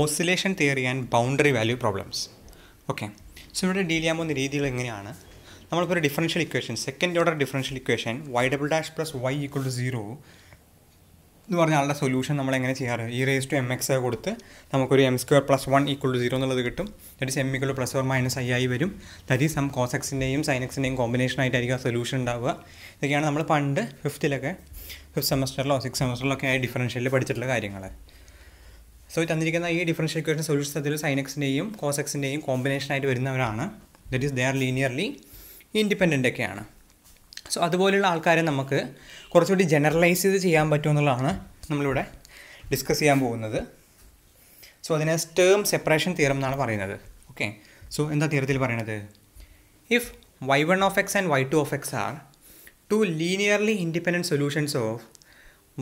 Oscillation theory and boundary value problems okay so ഇവിടെ deal ചെയ്യാൻ പോകുന്ന രീതികൾ എങ്ങനെയാണ് നമ്മളിപ്പോൾ ഒരു differential equation second order differential equation y double dash plus y equal to zero എന്ന് പറഞ്ഞ ആളുടെ സൊല്യൂഷൻ നമ്മൾ എങ്ങനെ ചെയ്യാറ് ഈ റേസ് ടു എം എക്സ് കൊടുത്ത് നമുക്കൊരു m square plus one equal to zero എന്നുള്ളത് കിട്ടും that is m equal plus or minus i ആയി വരും ദറ്റ് ഈസ് സം കോസ് എക്സിൻ്റെയും സൈൻ എക്സിൻ്റെയും കോമ്പിനേഷൻ ആയിട്ടായിരിക്കും ആ സൊല്യൂഷൻ ഉണ്ടാവുക ഇതൊക്കെയാണ് നമ്മൾ പണ്ട് ഫിഫ്ത്തിലൊക്കെ ഫിഫ്ത് സെമസ്റ്ററിലോ സിക്സ് സെമസ്റ്ററിലോ ഒക്കെ ആയി ഡിഫറൻഷ്യലിൽ പഠിച്ചിട്ടുള്ള കാര്യങ്ങൾ സോ തന്നിരിക്കുന്ന ഈ ഡിഫറൻഷ്യൽ ഇക്വേഷൻ സൊല്യൂഷൻ അതിൽ സൈനക്സിൻ്റെയും കോസെക്സിൻ്റെയും ആയിട്ട് വരുന്നവരാണ് that is they are linearly independent ഒക്കെയാണ് സോ അതുപോലെയുള്ള ആൾക്കാരെ നമുക്ക് കുറച്ചുകൂടി ജനറലൈസ് ചെയ്ത് ചെയ്യാൻ പറ്റുമെന്നുള്ളതാണ് നമ്മളിവിടെ ഡിസ്കസ് ചെയ്യാൻ പോകുന്നത് സോ അതിനെ സ്റ്റേം സെപ്പറേഷൻ തീരം എന്നാണ് പറയുന്നത് ഓക്കെ സോ എന്താ തീരത്തിൽ പറയണത് if y one of x and y two of x are two linearly independent solutions of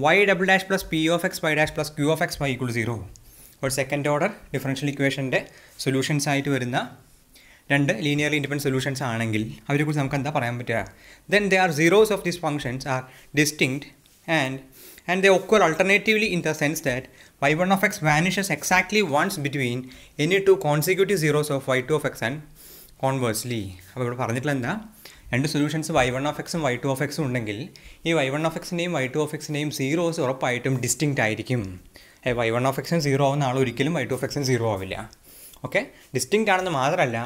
y double dash plus p of x y dash plus q of x y equal zero അപ്പോൾ second order differential ഇക്വേഷൻ്റെ solutions ആയിട്ട് വരുന്ന രണ്ട് linearly independent solutions ആണെങ്കിൽ അവരെക്കുറിച്ച് നമുക്ക് എന്താ പറയാൻ പറ്റുക then they are zeros of these functions are distinct and and the ഒക്കെ alternatively in the sense that y one of x vanishes exactly once between any two consecutive zeros of y two of x and conversely അപ്പോൾ ഇവിടെ പറഞ്ഞിട്ടുള്ള എന്താ രണ്ട് solutions y one of എക്സും y two of എക്സും ഉണ്ടെങ്കിൽ ഈ y one of എക്സിൻ്റെയും വൈ ടു ഓഫ് എക്സിൻ്റെയും സീറോസ് ഉറപ്പായിട്ടും ഡിസ്റ്റിങ്ക്റ്റ് ആയിരിക്കും വൈ വൺ ഓഫ് എക്സിന് സീറോ ആവുന്ന ആൾ ഒരിക്കലും വൈ ടു ഓഫ് എക്സിന് സീറോ ആവില്ല ഓക്കെ ഡിസ്റ്റിങ്റ്റ് ആണെന്ന് മാത്രമല്ല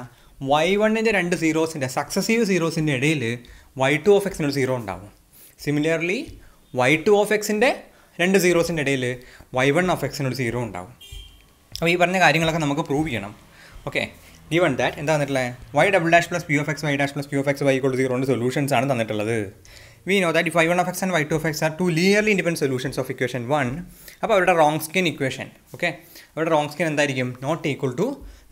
വൈ വണ്ണിൻ്റെ രണ്ട് സീറോസിൻ്റെ സക്സസീവ് സീറോസിൻ്റെ ഇടയിൽ വൈ ടു ഓഫ് എക്സിനൊരു സീറോ ഉണ്ടാവും സിമിലർലി വൈ ടു ഓഫ് എക്സിൻ്റെ രണ്ട് സീറോസിൻ്റെ ഇടയിൽ വൈ വൺ ഓഫ് എക്സിനൊരു സീറോ ഉണ്ടാവും അപ്പോൾ ഈ പറഞ്ഞ കാര്യങ്ങളൊക്കെ നമുക്ക് പ്രൂവ് ചെയ്യണം ഓക്കെ ഗീവൺ ദാറ്റ് എന്താ തന്നിട്ടുള്ളത് y double dash plus p of x y dash plus p of x y equal സീറോൻ്റെ സൊല്യൂഷൻസ് ആണ് തന്നിട്ടുള്ളത് we know that if y one of x and y two of x are two ലിയർലി independent solutions of equation one അപ്പോൾ അവരുടെ Wronskian equation okay അവരുടെ Wronskian എന്തായിരിക്കും not equal to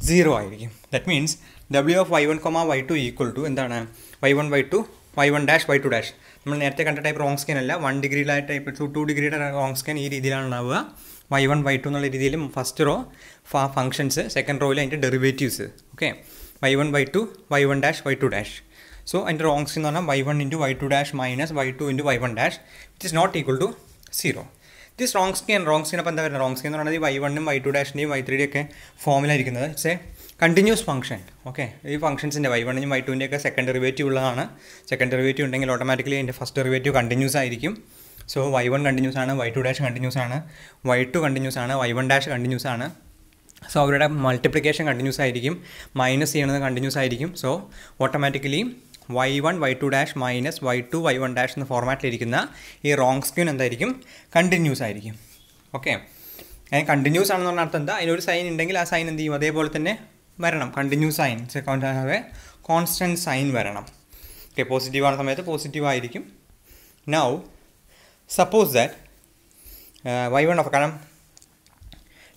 zero ആയിരിക്കും that means W of y one comma y two equal to എന്താണ് y one y two y one dash y two dash നമ്മൾ നേരത്തെ കണ്ട type Wronskian അല്ല one ഡിഗ്രിയിലായ type two two ഡിഗ്രിയുടെ Wronskian ഈ രീതിയിലാണ് ഉണ്ടാവുക വൈ വൺ വൈ ടു എന്നുള്ള രീതിയിൽ ഫസ്റ്റ് റോ ഫങ്ഷൻസ് സെക്കൻഡ് റോയിൽ അതിൻ്റെ derivatives okay y one y two y one dash y two dash so അതിൻ്റെ റോങ് സ്കിൻ എന്ന് പറഞ്ഞാൽ y one into y two dash minus y two into Y one dash it is not equal to zero this Wronskian Wronskian അപ്പോൾ എന്താ പറയുക wrong Skene എന്ന് പറയുന്നത് ഈ Y വണ്ണും വൈ ടു ഡാഷിൻ്റെയും വൈ ത്രീയുടെ ഒക്കെ ഫോമിലായിരിക്കുന്നത് എ കണ്ടിന്യൂസ് ഫംഗ്ഷൻ ഓക്കെ ഈ ഫംഗ്ഷൻസിൻ്റെ വൈ വണ്ണിനും വൈ ടുവിൻ്റെ ഒക്കെ സെക്കൻഡ് റിവേറ്റീവ് ഉള്ളതാണ് സെക്കൻഡ് റിവേറ്റീവ് ഉണ്ടെങ്കിൽ ഓട്ടോമാറ്റിക്കലി അതിൻ്റെ ഫസ്റ്റ് റിവേറ്റീവ് കണ്ടിന്യൂസ് ആയിരിക്കും സോ വൈ വൺ കണ്ടിന്യൂസ് ആണ് വൈ ടു ഡാഷ് കണ്ടിന്യൂസ് ആണ് വൈ ടു കണ്ടിന്യൂസ് ആണ് വൈ വൺ ഡാഷ് കണ്ടിന്യൂസ് ആണ് സോ അവരുടെ മൾട്ടിപ്ലിക്കേഷൻ കണ്ടിന്യൂസ് ആയിരിക്കും മൈനസ് ചെയ്യണത് കണ്ടിന്യൂസ് ആയിരിക്കും so automatically y one y two dash minus y two y one dash എന്ന ഫോർമാറ്റിലിരിക്കുന്ന ഈ റോങ് സ്ക്യൂൻ എന്തായിരിക്കും കണ്ടിന്യൂസ് ആയിരിക്കും ഓക്കെ അതിന് കണ്ടിന്യൂസ് ആണെന്ന് പറഞ്ഞ അർത്ഥം എന്താ അതിനൊരു സൈൻ ഉണ്ടെങ്കിൽ ആ സൈൻ എന്ത് ചെയ്യും അതേപോലെ തന്നെ വരണം കണ്ടിന്യൂസ് സൈൻ അതായത് കോൺസ്റ്റൻറ്റ് സൈൻ വരണം ഓക്കെ പോസിറ്റീവ് ആണ് സമയത്ത് പോസിറ്റീവ് ആയിരിക്കും now suppose that y one of കാരണം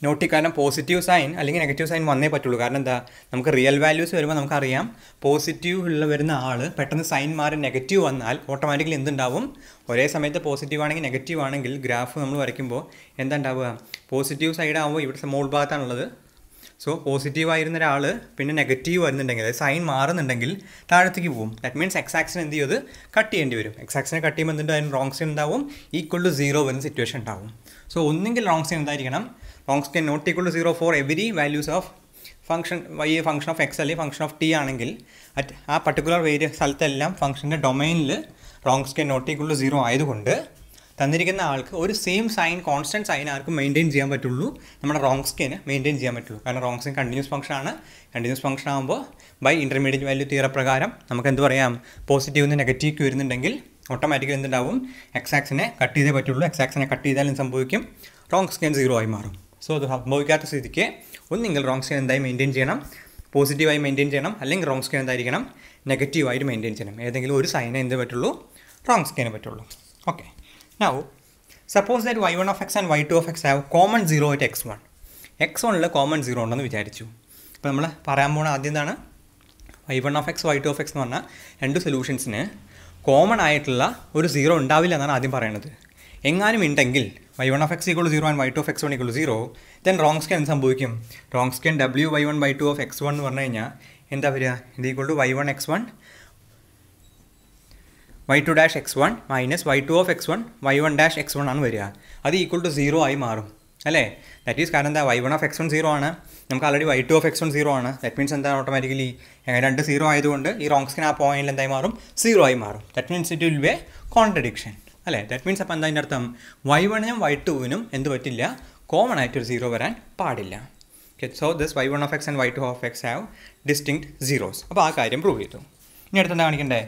നോട്ടി കാരണം പോസിറ്റീവ് സൈൻ അല്ലെങ്കിൽ നെഗറ്റീവ് സൈൻ വന്നേ പറ്റുള്ളൂ കാരണം എന്താ നമുക്ക് റിയൽ വാല്യൂസ് വരുമ്പോൾ നമുക്കറിയാം പോസിറ്റീവ് ഉള്ള വരുന്ന ആൾ പെട്ടെന്ന് സൈൻ മാറി നെഗറ്റീവ് വന്നാൽ ഓട്ടോമാറ്റിക്കലി എന്തുണ്ടാവും ഒരേ സമയത്ത് പോസിറ്റീവ് ആണെങ്കിൽ നെഗറ്റീവ് ആണെങ്കിൽ ഗ്രാഫ് നമ്മൾ വരയ്ക്കുമ്പോൾ എന്താ ഉണ്ടാവുക പോസിറ്റീവ് ആകുമ്പോൾ ഇവിടെ മോൾ ഭാഗത്താണുള്ളത് സോ പോസിറ്റീവ് ആയിരുന്ന ഒരാൾ പിന്നെ നെഗറ്റീവ് വരുന്നുണ്ടെങ്കിൽ അതായത് സൈൻ മാറുന്നുണ്ടെങ്കിൽ താഴത്തേക്ക് പോകും ദാറ്റ് മീൻസ് എക്സാക്സിന് എന്ത് ചെയ്യും കട്ട് ചെയ്യേണ്ടി വരും എക്സാക്സിനെ കട്ട് ചെയ്യുമ്പോൾ എന്തുണ്ടാവും റോങ് സൈൻ ഉണ്ടാവും ഈക്വൽ ടു സീറോ വരുന്ന സിറ്റുവേഷൻ ഉണ്ടാവും സോ ഒന്നെങ്കിൽ റോങ് സൈൻ എന്തായിരിക്കണം Wronskian not equal to zero for every values of function ഈ ഫംഗ്ഷൻ ഓഫ് എക്സ് അല്ലെങ്കിൽ ഫംഗ്ഷൻ ഓഫ് ടി ആണെങ്കിൽ അറ്റ് ആ പർട്ടിക്കുലർ വേരിയ സ്ഥലത്തെല്ലാം ഫംഗ്ഷൻ്റെ ഡൊമൈനിൽ Wronskian not equal to zero ആയതുകൊണ്ട് തന്നിരിക്കുന്ന ആൾക്ക് ഒരു സെയിം സൈൻ കോൺസ്റ്റൻറ്റ് സൈൻ ആർക്കും മെയിൻറ്റെയിൻ ചെയ്യാൻ പറ്റുള്ളൂ നമ്മുടെ റോങ് സ്കെന് മെയിൻറ്റെയിൻ ചെയ്യാൻ പറ്റുള്ളൂ കാരണം റോങ് സ്കെൻ കണ്ടിന്യൂസ് ഫംഗ്ഷൻ ആണ് കണ്ടിന്യൂസ് ഫംഗ്ഷൻ ആകുമ്പോൾ ബൈ ഇൻ്റർമീഡിയറ്റ് വാല്യൂ തിയറ പ്രകാരം നമുക്ക് എന്ത് പറയാം പോസിറ്റീവ് നിന്ന് നെഗറ്റീവ് വരുന്നുണ്ടെങ്കിൽ ഓട്ടോമാറ്റിക്കലി എന്തുണ്ടാവും എക്സാക്സിനെ കട്ട് ചെയ്തേ പറ്റുള്ളൂ എക്സാക്സിനെ കട്ട് ചെയ്താലും സംഭവിക്കും റോങ് സ്കെൻ സീറോ ആയി മാറും സോ അത് സംഭവിക്കാത്ത സ്ഥിതിക്ക് ഒന്ന് നിങ്ങൾ റോങ് സ്കിൻ എന്തായി മെയിൻറ്റെയിൻ ചെയ്യണം പോസിറ്റീവായി മെയിൻറ്റെയിൻ ചെയ്യണം അല്ലെങ്കിൽ റോങ് സ്കിൻ എന്തായിരിക്കണം നെഗറ്റീവായിട്ട് മെയിൻറ്റെയിൻ ചെയ്യണം ഏതെങ്കിലും ഒരു സൈനെ എന്ത് പറ്റുള്ളൂ റോങ് സ്കിനെ പറ്റുള്ളൂ okay now suppose that y one of x and y two of x have common zero ആയിട്ട് എക്സ് വൺ എക്സ് വണ്ണിൽ കോമൺ സീറോ ഉണ്ടെന്ന് വിചാരിച്ചു അപ്പോൾ നമ്മൾ പറയാൻ പോകുന്ന ആദ്യം എന്താണ് y one of x y two of x എന്ന് പറഞ്ഞാൽ രണ്ട് സൊല്യൂഷൻസിന് കോമൺ ആയിട്ടുള്ള ഒരു സീറോ ഉണ്ടാവില്ല എന്നാണ് ആദ്യം പറയണത് എങ്ങാനും ഉണ്ടെങ്കിൽ y one of x equal zero and y two of x one equal zero then Wronskian സംഭവിക്കും Wronskian W y one y two of x one എന്ന് പറഞ്ഞു കഴിഞ്ഞാൽ എന്താ വരിക ഇത് equal to y one x one y two dash x one minus y two of x one y one dash x one ആണ് വരിക അത് equal to zero ആയി മാറും അല്ലേ ദാറ്റ് ഈസ് കാരണം എന്താ y one of x one zero ആണ് നമുക്ക് already y two of x one zero ആണ് ദാറ്റ് മീൻസ് എന്താ ഓട്ടോമാറ്റിക്കലി രണ്ട് സീറോ ആയതുകൊണ്ട് ഈ റോങ് സ്കാൻ ആ പോയിന്റിൽ എന്തായി മാറും സീറോ ആയി മാറും that means it will be contradiction അല്ലേ ദാറ്റ് മീൻസ് അപ്പം എന്താ അതിൻ്റെ അർത്ഥം വൈ വണ്ണിനും വൈ ടുവിനും എന്ത് പറ്റില്ല കോമൺ ആയിട്ട് ഒരു സീറോ വരാൻ പാടില്ല okay so this y one of x and y two of x have distinct zeros അപ്പോൾ ആ കാര്യം പ്രൂവ് ചെയ്തു ഇനി അടുത്ത് എന്താ കാണിക്കണ്ടേ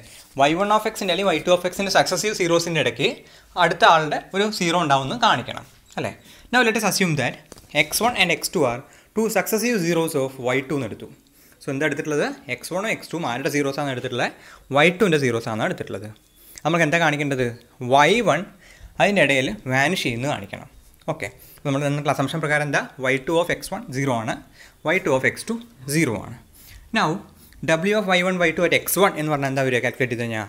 വൈ വൺ ഓഫ് എക്സിൻ്റെ അല്ലെങ്കിൽ വൈ ടു ഓഫ് എക്സിൻ്റെ സക്സസീവ് സീറോസിൻ്റെ ഇടയ്ക്ക് അടുത്ത ആളുടെ ഒരു സീറോ ഉണ്ടാവുമെന്ന് കാണിക്കണം അല്ലേ now let us assume that x one and x two are two successive zeros of y two എന്ന് എടുത്തു സോ എന്താ എടുത്തിട്ടുള്ളത് എക്സ് വണ്ണും എക്സ് ടു ആരുടെ സീറോസാണ് എടുത്തിട്ടുള്ളത് വൈ ടുവിൻ്റെ സീറോസാണ് എടുത്തിട്ടുള്ളത് നമുക്ക് എന്താ കാണിക്കേണ്ടത് വൈ വൺ അതിനിടയിൽ വാനിഷ് ചെയ്യുന്നു കാണിക്കണം ഓക്കെ നമ്മൾ നിന്നുള്ള അസംഷൻ പ്രകാരം എന്താ y two of x one zero ആണ് y two of x two zero ആണ് now W of y one y two at x one എന്ന് പറഞ്ഞാൽ എന്താ വരിക കാൽക്കുലേറ്റ് ചെയ്ത് കഴിഞ്ഞാൽ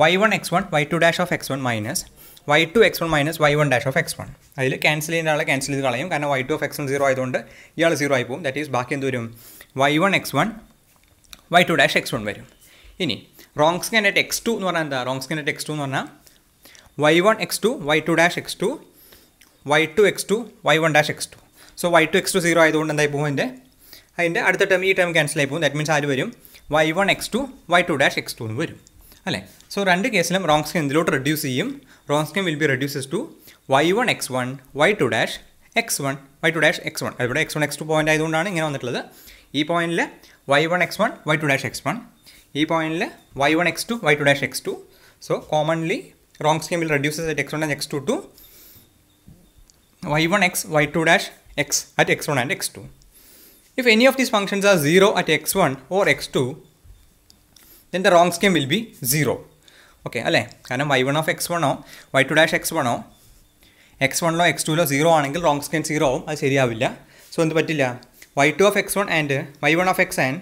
y one x one y two dash of x one minus y two x one minus y one dash of x one അതിൽ cancel ചെയ്യുന്ന ആളെ cancel ചെയ്ത് കളയും കാരണം y two of x one zero ആയതുകൊണ്ട് ഇയാൾ സീറോ ആയി പോകും ദാറ്റ് ഈസ് ബാക്കി എന്ത് വരും y one x one y two dash x one വരും ഇനി Wronskian at x two എന്ന് പറഞ്ഞാൽ എന്താ Wronskian at x two എന്ന് പറഞ്ഞാൽ y one x two y two dash x two y two x two y one dash x two so y two x two zero ആയതുകൊണ്ട് എന്തായി പോകും അതിൻ്റെ അതിൻ്റെ അടുത്ത ടേം ഈ ടേം ക്യാൻസൽ ആയി പോകും ദാറ്റ് മീൻസ് ആര് വരും y one x two y two dash x two എന്ന് വരും അല്ലേ സോ രണ്ട് കേസിലും റോങ് സ്കീം എന്തിലോട്ട് റെഡ്യൂസ് ചെയ്യും Wronskian will be reduces to y one x one y two dash x one y two dash x one ഇവിടെ x one x two point ആയതുകൊണ്ടാണ് ഇങ്ങനെ വന്നിട്ടുള്ളത് ഈ പോയിന്റിൽ y one x one y two dash x one ഈ പോയിന്റിൽ y one x two y two dash x two so commonly റോങ് സ്കീമിൽ will reduces at x one and x two two y one x y two dash x at x one and x two if any of these functions are zero at x one or x two then the Wronskian will be zero okay അല്ലേ കാരണം y one of x വണ്ണോ y two dash x വണ്ണോ x വണ്ണിലോ x ടുവിലോ zero ആണെങ്കിൽ wrong Wronskian zero ആവും അത് ശരിയാവില്ല സോ എന്ത് പറ്റില്ല y two of x one and y one of x and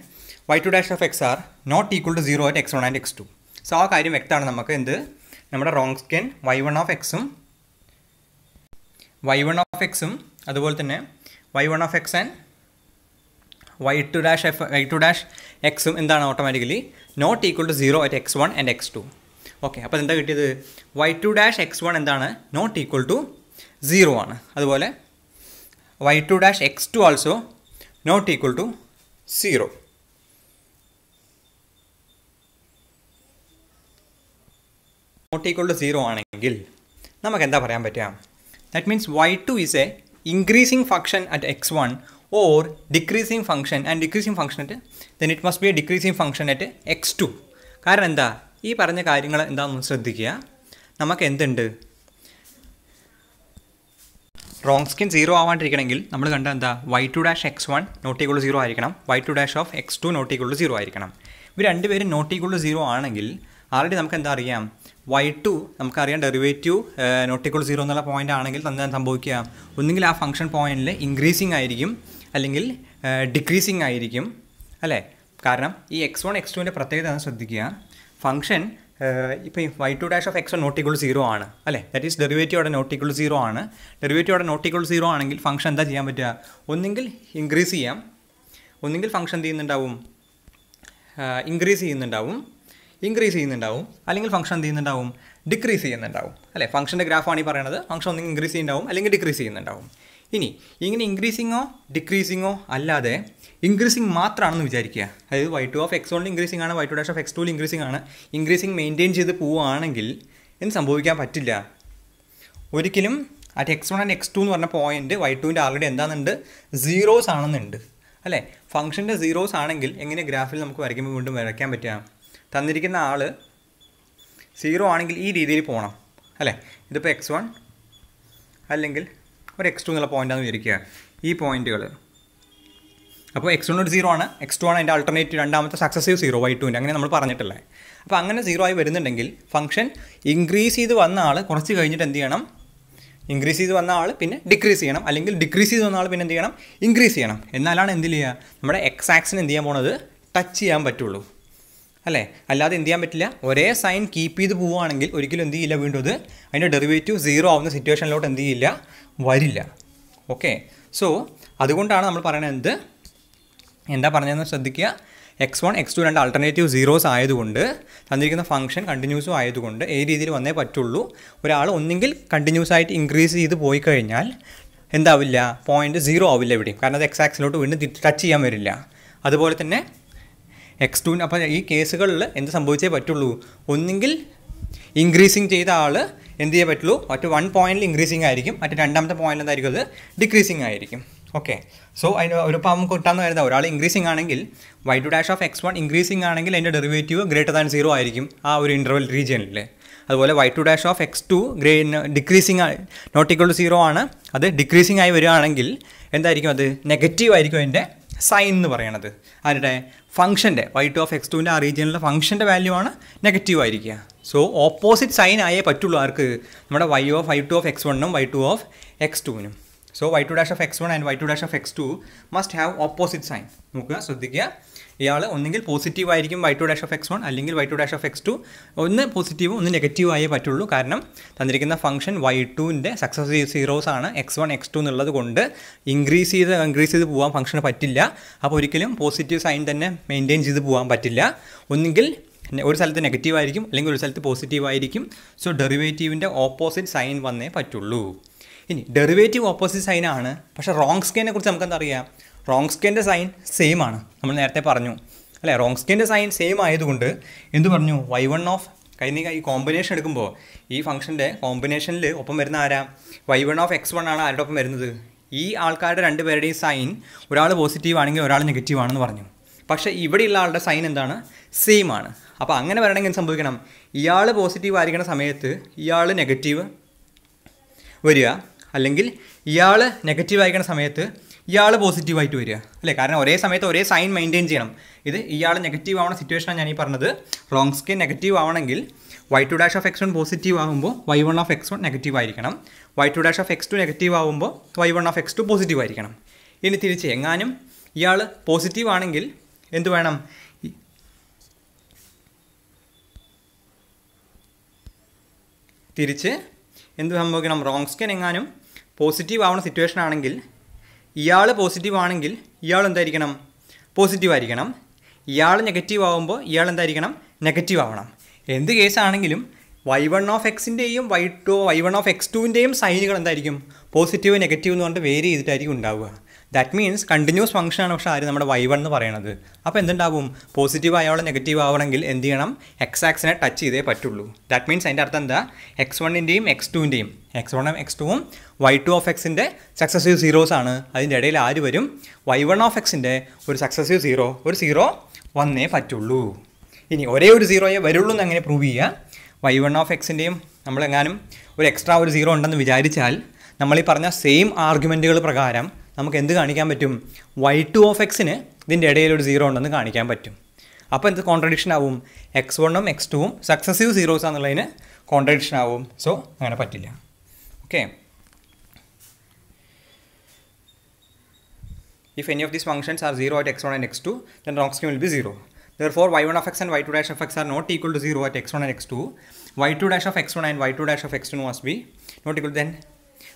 y two dash of x are not equal to zero at x one and x two so ആ കാര്യം വ്യക്തമാണ് നമുക്ക് എന്ത് നമ്മുടെ Wronskian y one of എക്സും y one of എക്സും അതുപോലെ തന്നെ y one of x and y two dash of y two dash എക്സും എന്താണ് automatically not equal to zero at x one and x two okay അപ്പോൾ എന്താ കിട്ടിയത് y two dash x one എന്താണ് not equal to zero ആണ് അതുപോലെ y two dash x two also not equal to zero not equal to zero ആണെങ്കിൽ നമുക്ക് എന്താ പറയാൻ പറ്റുക that means y two is a increasing function at x one or decreasing function and decreasing function at then it must be a decreasing function at x two കാരണം എന്താ ഈ പറഞ്ഞ കാര്യങ്ങൾ എന്താണെന്ന് ശ്രദ്ധിക്കുക നമുക്ക് എന്തുണ്ട് റോങ് സ്കിൻ സീറോ ആവാണ്ടിരിക്കണമെങ്കിൽ നമ്മൾ കണ്ട എന്താ y two dash x one not equal zero ആയിരിക്കണം y two dash of x two not equal zero ആയിരിക്കണം ഇവർ രണ്ടുപേരും നോട്ട് ഈക്വൾ സീറോ ആണെങ്കിൽ ആൾറെഡി നമുക്ക് എന്താ അറിയാം വൈ ടു നമുക്കറിയാം ഡെറിവേറ്റീവ് നോട്ടിക്കോൾ സീറോ എന്നുള്ള പോയിന്റ് ആണെങ്കിൽ തന്നെ സംഭവിക്കുക ഒന്നുകിൽ ആ ഫംഗ്ഷൻ പോയിന്റിൽ ഇൻക്രീസിങ് ആയിരിക്കും അല്ലെങ്കിൽ ഡിക്രീസിങ് ആയിരിക്കും അല്ലേ കാരണം ഈ എക്സ് വൺ എക്സ് ടുവിൻ്റെ പ്രത്യേകത എന്ന് ശ്രദ്ധിക്കുക ഫംഗ്ഷൻ ഇപ്പോൾ y two dash of x not equal zero ആണ് അല്ലേ ദാറ്റ് ഈസ് ഡെറിവേറ്റീവോടെ നോട്ടിക്കുൾ സീറോ ആണ് ഡെറിവേറ്റീവോടെ നോട്ടിക്കുൾ സീറോ ആണെങ്കിൽ ഫംഗ്ഷൻ എന്താ ചെയ്യാൻ പറ്റുക ഒന്നുകിൽ ഇൻക്രീസ് ചെയ്യാം ഒന്നുകിൽ ഫംഗ്ഷൻ എന്ത് ചെയ്യുന്നുണ്ടാവും ഇൻക്രീസ് ചെയ്യുന്നുണ്ടാവും ഇൻക്രീസ് ചെയ്യുന്നുണ്ടാവും അല്ലെങ്കിൽ ഫംഗ്ഷൻ എന്ത് ചെയ്യുന്നുണ്ടാവും ഡിക്രീസ് ചെയ്യുന്നുണ്ടാവും അല്ലേ ഫംഗ്ഷൻ്റെ ഗ്രാഫാണ് ഈ പറയുന്നത് ഫംഗ്ഷൻ ഒന്നും ഇൻക്രീസ് ചെയ്യുന്നുണ്ടാവും അല്ലെങ്കിൽ ഡിക്രീസ് ചെയ്യുന്നുണ്ടാവും ഇനി ഇങ്ങനെ ഇൻക്രീസിങ്ങോ ഡിക്രീസിങ്ങോ അല്ലാതെ ഇൻക്രീസിങ് മാത്രമാണെന്ന് വിചാരിക്കുക അതായത് വൈ ടു ഓഫ് എക്സ് വണ്ണിൽ ഇൻക്രീസിംഗ് ആണ് y two dash of x ടൂൽ ഇൻക്രീസിംഗ് ആണ് ഇൻക്രീസിങ് മെയിൻറ്റെയിൻ ചെയ്ത് പോവുകയാണെങ്കിൽ എന്ത് സംഭവിക്കാൻ പറ്റില്ല ഒരിക്കലും at x one and x two എന്ന് പറഞ്ഞ പോയിന്റ് വൈ ടുവിൻ്റെ ആൾറെഡി എന്താണെന്നുണ്ട് സീറോസ് ആണെന്നുണ്ട് അല്ലേ ഫംഗ്ഷൻ്റെ സീറോസ് ആണെങ്കിൽ എങ്ങനെ ഗ്രാഫിൽ നമുക്ക് വരയ്ക്കുമ്പോൾ വീണ്ടും വരയ്ക്കാൻ പറ്റുക തന്നിരിക്കുന്ന ആൾ സീറോ ആണെങ്കിൽ ഈ രീതിയിൽ പോകണം അല്ലേ ഇതിപ്പോൾ എക്സ് വൺ അല്ലെങ്കിൽ ഒരു എക്സ് ടു എന്നുള്ള പോയിൻ്റാണെന്ന് വിചാരിക്കുക ഈ പോയിൻറ്റുകൾ അപ്പോൾ എക്സ് വൺ ഒരു സീറോ ആണ് എക്സ് ടു ആണ് അതിൻ്റെ അൾട്ടർനേറ്റീവ് രണ്ടാമത്തെ സക്സസീവ് സീറോ വൈ ടുവിൻ്റെ അങ്ങനെ നമ്മൾ പറഞ്ഞിട്ടില്ലേ അപ്പോൾ അങ്ങനെ സീറോ ആയി വരുന്നുണ്ടെങ്കിൽ ഫംഗ്ഷൻ ഇൻക്രീസ് ചെയ്ത് വന്ന ആൾ കുറച്ച് കഴിഞ്ഞിട്ട് എന്ത് ചെയ്യണം ഇൻക്രീസ് ചെയ്ത് വന്ന ആൾ പിന്നെ ഡിക്രീസ് ചെയ്യണം അല്ലെങ്കിൽ ഡിക്രീസ് ചെയ്ത് വന്ന ആൾ പിന്നെ എന്ത് ചെയ്യണം ഇൻക്രീസ് ചെയ്യണം എന്നാലാണ് എന്ത് ചെയ്യുക നമ്മുടെ എക്സ് ആക്സിന് എന്ത് ചെയ്യാൻ പോണത് ടച്ച് ചെയ്യാൻ പറ്റുള്ളൂ അല്ലേ അല്ലാതെ എന്ത് ചെയ്യാൻ പറ്റില്ല ഒരേ സൈൻ കീപ്പ് ചെയ്ത് പോവുകയാണെങ്കിൽ ഒരിക്കലും എന്ത് ചെയ്യില്ല വീണ്ടും അത് അതിൻ്റെ ഡെറിവേറ്റീവ് സീറോ ആവുന്ന സിറ്റുവേഷനിലോട്ട് എന്ത് ചെയ്യില്ല വരില്ല ഓക്കെ സോ അതുകൊണ്ടാണ് നമ്മൾ പറയുന്നത് എന്താ പറഞ്ഞതെന്ന് ശ്രദ്ധിക്കുക എക്സ് വൺ എക്സ് ടു രണ്ട് ആൾട്ടർനേറ്റീവ് സീറോസ് ആയതുകൊണ്ട് തന്നിരിക്കുന്ന ഫംഗ്ഷൻ കണ്ടിന്യൂസും ആയതുകൊണ്ട് ഏത് രീതിയിൽ വന്നേ പറ്റുള്ളൂ ഒരാൾ ഒന്നെങ്കിൽ കണ്ടിന്യൂസ് ആയിട്ട് ഇൻക്രീസ് ചെയ്ത് പോയി കഴിഞ്ഞാൽ എന്താവില്ല പോയിൻറ്റ് സീറോ ആവില്ല ഇവിടെയും കാരണം അത് എക്സാക്സിലോട്ട് വീണ്ടും ടച്ച് ചെയ്യാൻ വരില്ല അതുപോലെ തന്നെ എക്സ് ടു അപ്പോൾ ഈ കേസുകളിൽ എന്ത് സംഭവിച്ചേ പറ്റുള്ളൂ ഒന്നുകിൽ ഇൻക്രീസിങ് ചെയ്ത ആൾ എന്ത് ചെയ്യാൻ പറ്റുള്ളൂ മറ്റ് വൺ പോയിന്റിൽ ഇൻക്രീസിങ് ആയിരിക്കും മറ്റ് രണ്ടാമത്തെ പോയിന്റിൽ എന്തായിരിക്കും അത് ഡിക്രീസിങ് ആയിരിക്കും ഓക്കെ സോ അതിന് ഒരു ഇപ്പം നമുക്ക് കിട്ടാമെന്ന് ഒരാൾ ഇൻക്രീസിങ് ആണെങ്കിൽ y two dash of x one increasing ആണെങ്കിൽ അതിൻ്റെ ഡെറിവേറ്റീവ് ഗ്രേറ്റർ ദാൻ സീറോ ആയിരിക്കും ആ ഒരു ഇൻ്റർവൽ റീജിയനിൽ അതുപോലെ y two dash of x two ഗ്രേ decreasing not equal to zero ആണ് അത് ഡിക്രീസിങ് ആയി വരികയാണെങ്കിൽ എന്തായിരിക്കും അത് നെഗറ്റീവ് ആയിരിക്കും അതിൻ്റെ സൈൻ എന്ന് പറയണത് ആരുടെ ഫംഗ്ഷൻ്റെ വൈ ടു ഓഫ് എക്സ് ടുവിൻ്റെ ആ റീജിയനിലെ ഫംഗ്ഷൻ്റെ വാല്യൂ ആണ് നെഗറ്റീവ് ആയിരിക്കുക സോ ഓപ്പോസിറ്റ് സൈൻ ആയേ പറ്റുള്ളൂ ആർക്ക് നമ്മുടെ y of y two of x വണ്ണും വൈ ടു ഓഫ് എക്സ് ടുവിനും so y two dash of x one and y two dash of x two must have opposite sign നോക്കുക ശ്രദ്ധിക്കുക ഇയാൾ ഒന്നെങ്കിൽ പോസിറ്റീവ് ആയിരിക്കും y two dash of x one അല്ലെങ്കിൽ y two dash of x two ഒന്ന് positive ഒന്ന് negative ആയേ പറ്റുള്ളൂ കാരണം തന്നിരിക്കുന്ന ഫംഗ്ഷൻ വൈ ടുവിൻ്റെ സക്സസ് സീറോസ് ആണ് എക്സ് വൺ എക്സ് ടു എന്നുള്ളത് കൊണ്ട് ഇൻക്രീസ് ചെയ്ത് ഇൻക്രീസ് ചെയ്ത് പോകാൻ ഫംഗ്ഷന് പറ്റില്ല അപ്പോൾ ഒരിക്കലും പോസിറ്റീവ് സൈൻ തന്നെ മെയിൻറ്റെയിൻ ചെയ്ത് പോകാൻ പറ്റില്ല ഒന്നെങ്കിൽ ഒരു സ്ഥലത്ത് നെഗറ്റീവ് ആയിരിക്കും അല്ലെങ്കിൽ ഒരു സ്ഥലത്ത് പോസിറ്റീവ് ആയിരിക്കും സോ ഡെറിവേറ്റീവിൻ്റെ ഓപ്പോസിറ്റ് സൈൻ വന്നേ പറ്റുള്ളൂ ഇനി ഡെറിവേറ്റീവ് ഓപ്പോസിറ്റ് സൈൻ ആണ് പക്ഷേ റോങ് സ്കെയിനെ കുറിച്ച് നമുക്കെന്താ അറിയാം റോങ് സ്കെയിൻ്റെ സൈൻ സെയിം ആണ് നമ്മൾ നേരത്തെ പറഞ്ഞു അല്ലേ റോങ് സ്കെയിൻ്റെ സൈൻ സെയിം ആയതുകൊണ്ട് എന്ത് പറഞ്ഞു വൈ വൺ ഓഫ് കഴിഞ്ഞ ഈ കോമ്പിനേഷൻ എടുക്കുമ്പോൾ ഈ ഫംഗ്ഷൻ്റെ കോമ്പിനേഷനിൽ ഒപ്പം വരുന്ന ആരാ y one of x one ആണ് ആരുടെ ഒപ്പം വരുന്നത് ഈ ആൾക്കാരുടെ രണ്ട് പേരുടെയും സൈൻ ഒരാൾ പോസിറ്റീവ് ആണെങ്കിൽ ഒരാൾ നെഗറ്റീവ് ആണെന്ന് പറഞ്ഞു പക്ഷേ ഇവിടെയുള്ള ആളുടെ സൈൻ എന്താണ് സെയിം ആണ് അപ്പോൾ അങ്ങനെ വരണമെങ്കിൽ സംഭവിക്കണം ഇയാൾ പോസിറ്റീവ് ആയിരിക്കുന്ന സമയത്ത് ഇയാൾ നെഗറ്റീവ് വരിക അല്ലെങ്കിൽ ഇയാൾ നെഗറ്റീവ് ആയിരിക്കുന്ന സമയത്ത് ഇയാൾ പോസിറ്റീവായിട്ട് വരിക അല്ലേ കാരണം ഒരേ സമയത്ത് ഒരേ സൈൻ മെയിൻറ്റെയിൻ ചെയ്യണം ഇത് ഇയാൾ നെഗറ്റീവ് ആവണ സിറ്റുവേഷനാണ് ഞാൻ ഈ പറഞ്ഞത് റോങ് സ്കിൻ നെഗറ്റീവ് ആവണമെങ്കിൽ y two dash of x one positive ആകുമ്പോൾ y one of x one negative ആയിരിക്കണം y two dash of x two negative ആകുമ്പോൾ y one of x two positive ആയിരിക്കണം ഇനി തിരിച്ച് എങ്ങാനും ഇയാൾ പോസിറ്റീവ് ആണെങ്കിൽ എന്ത് വേണം തിരിച്ച് എന്ത് സംഭവിക്കണം റോങ് സ്കിൻ എങ്ങാനും പോസിറ്റീവ് ആവുന്ന സിറ്റുവേഷൻ ആണെങ്കിൽ ഇയാൾ പോസിറ്റീവ് ആണെങ്കിൽ ഇയാൾ എന്തായിരിക്കണം പോസിറ്റീവ് ആയിരിക്കണം ഇയാൾ നെഗറ്റീവ് ആവുമ്പോൾ ഇയാൾ എന്തായിരിക്കണം നെഗറ്റീവ് ആവണം എന്ത് കേസാണെങ്കിലും വൈ വൺ ഓഫ് എക്സിൻ്റെയും y two y one of x ടുവിൻ്റെയും സൈനുകൾ എന്തായിരിക്കും പോസിറ്റീവ് നെഗറ്റീവ് എന്ന് പറഞ്ഞിട്ട് വേരി ചെയ്തിട്ടായിരിക്കും ഉണ്ടാവുക ദാറ്റ് മീൻസ് കണ്ടിന്യൂസ് ഫംഗ്ഷൻ ആണ് പക്ഷേ ആര് നമ്മുടെ വൈ വൺ എന്ന് പറയണത് അപ്പോൾ എന്തുണ്ടാവും പോസിറ്റീവ് ആയോളം നെഗറ്റീവ് ആവണമെങ്കിൽ എന്ത് ചെയ്യണം എക്സ് ആക്സിനെ ടച്ച് ചെയ്തേ പറ്റുള്ളൂ ദാറ്റ് മീൻസ് അതിൻ്റെ അർത്ഥം എന്താ എക്സ് വണ്ണിൻ്റെയും എക്സ് ടുവിൻ്റെയും എക്സ് വണ്ണും എക്സ് ടുവും വൈ ടു ഓഫ് എക്സിൻ്റെ സക്സസീവ് സീറോസ് ആണ് അതിൻ്റെ ഇടയിൽ ആര് വരും വൈ വൺ ഓഫ് എക്സിൻ്റെ ഒരു സക്സസീവ് സീറോ ഒരു സീറോ വന്നേ പറ്റുള്ളൂ ഇനി ഒരേ ഒരു സീറോയെ വരുള്ളൂ എന്ന് അങ്ങനെ പ്രൂവ് ചെയ്യുക വൈ വൺ ഓഫ് എക്സിൻ്റെയും നമ്മളെങ്ങാനും ഒരു എക്സ്ട്രാ ഒരു സീറോ ഉണ്ടെന്ന് വിചാരിച്ചാൽ നമ്മൾ ഈ പറഞ്ഞ സെയിം ആർഗ്യുമെൻറ്റുകൾ പ്രകാരം നമുക്ക് എന്ത് കാണിക്കാൻ പറ്റും വൈ ടു ഓഫ് എക്സിന് ഇതിൻ്റെ ഇടയിൽ ഒരു സീറോ ഉണ്ടെന്ന് കാണിക്കാൻ പറ്റും അപ്പോൾ എന്ത് കോൺട്രഡിക്ഷൻ ആവും എക്സ് വണ്ണും എക്സ് ടുവും സക്സസീവ് സീറോസ് ആണെന്നുള്ളതിന് കോൺട്രഡിക്ഷൻ ആവും സോ അങ്ങനെ പറ്റില്ല okay if any of these functions are zero at x one and x two then Wronskian will be zero therefore y one of x and y two dash of x are not equal to zero at x one and x two y two dash of x one and y two dash of x two must be not equal then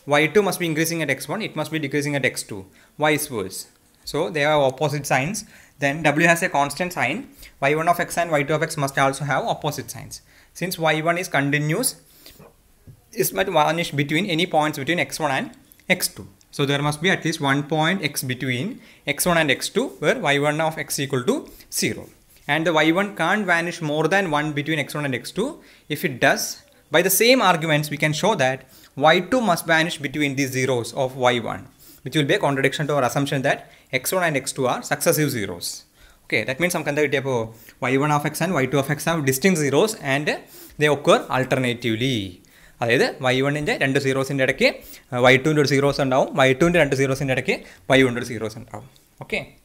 y2 must be increasing at x1, it must be decreasing at x2, vice versa. So they are opposite signs. Then w has a constant sign, y1 of x and y2 of x must also have opposite signs. Since y1 is continuous, it must vanish between any points between x1 and x2. So there must be at least one point x between x1 and x2 where y1 of x equal to 0. And the y1 can't vanish more than 1 between x1 and x2. If it does, by the same arguments, we can show that y2 must vanish between these zeros of y1 which will be a contradiction to our assumption that x1 and x2 are successive zeros. Okay, that means some kind of y1 of x and y2 of x have distinct zeros and they occur alternatively. That is y1 in the two zeros in the y2 in the zeros and now y2 in the two zeros in the y1 in the zeros and now. Okay.